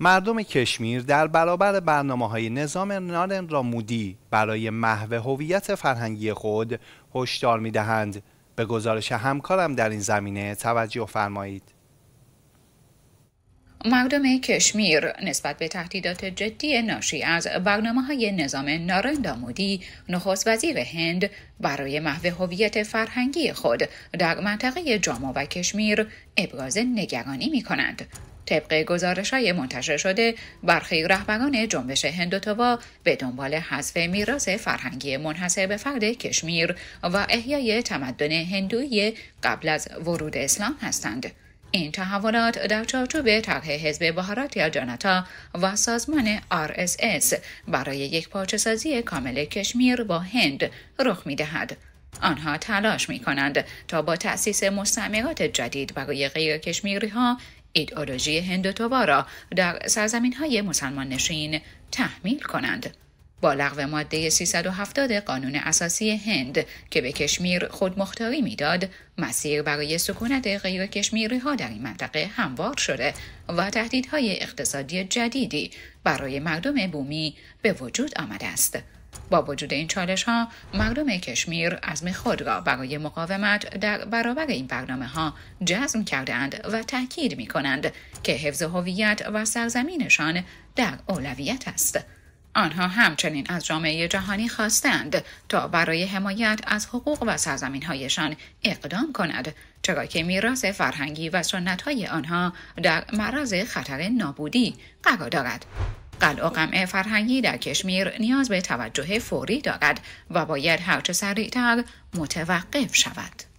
مردم کشمیر در برابر برنامه های نظام را مودی برای محو هویت فرهنگی خود هشدار می دهند. به گزارش همکارم در این زمینه توجه فرمایید. مردم کشمیر نسبت به تهدیدات جدی ناشی از برنامه های نظام نارندا مودی نخست وزیر هند برای محو هویت فرهنگی خود در منطقه جامو و کشمیر ابراز نگرانی می کنند طبق گزارش های منتشر شده برخی رهبران جنبش هندوتوا به دنبال حذف میراث فرهنگی منحصر به فرد کشمیر و احیای تمدن هندویی قبل از ورود اسلام هستند این تحولات در چارچوب طرح حزب بهارات یا جاناتا و سازمان RSS برای یک پارچه سازی کامل کشمیر با هند رخ می‌دهد. آنها تلاش می کنند تا با تأسیس مستعمرات جدید برای غیر کشمیری ها ایدئولوژی هندوتوبا را در سرزمین های مسلمان نشین تحمیل کنند. با لغو ماده 370 قانون اساسی هند که به کشمیر خودمختاری میداد مسیر برای سکونت غیر کشمیری ها در این منطقه هموار شده و تهدیدهای اقتصادی جدیدی برای مردم بومی به وجود آمده است. با وجود این چالش ها مردم کشمیر از خود را برای مقاومت در برابر این برنامه ها جزم کرده و تاکید می کنند که حفظ هویت و سرزمینشان در اولویت است. آنها همچنین از جامعه جهانی خواستند تا برای حمایت از حقوق و سرزمینهایشان اقدام کند چرا که میراث فرهنگی و سنتهای آنها در معرض خطر نابودی قرار دارد قلع و قمع فرهنگی در کشمیر نیاز به توجه فوری دارد و باید هرچه سریعتر متوقف شود.